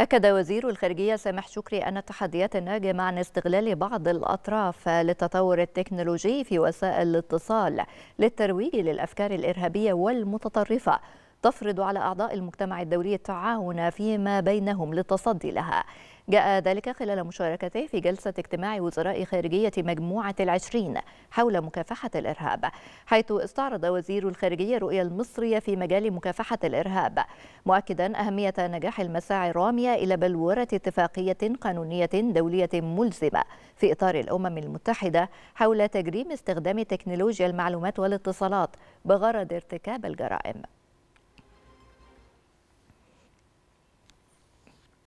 أكد وزير الخارجية سامح شكري أن التحديات الناجمة عن استغلال بعض الأطراف للتطور التكنولوجي في وسائل الاتصال للترويج للأفكار الإرهابية والمتطرفة تفرض على أعضاء المجتمع الدولي التعاون فيما بينهم للتصدي لها جاء ذلك خلال مشاركته في جلسة اجتماع وزراء خارجية مجموعة العشرين حول مكافحة الإرهاب حيث استعرض وزير الخارجية الرؤية المصرية في مجال مكافحة الإرهاب مؤكدا أهمية نجاح المساعي الرامية إلى بلورة اتفاقية قانونية دولية ملزمة في إطار الأمم المتحدة حول تجريم استخدام تكنولوجيا المعلومات والاتصالات بغرض ارتكاب الجرائم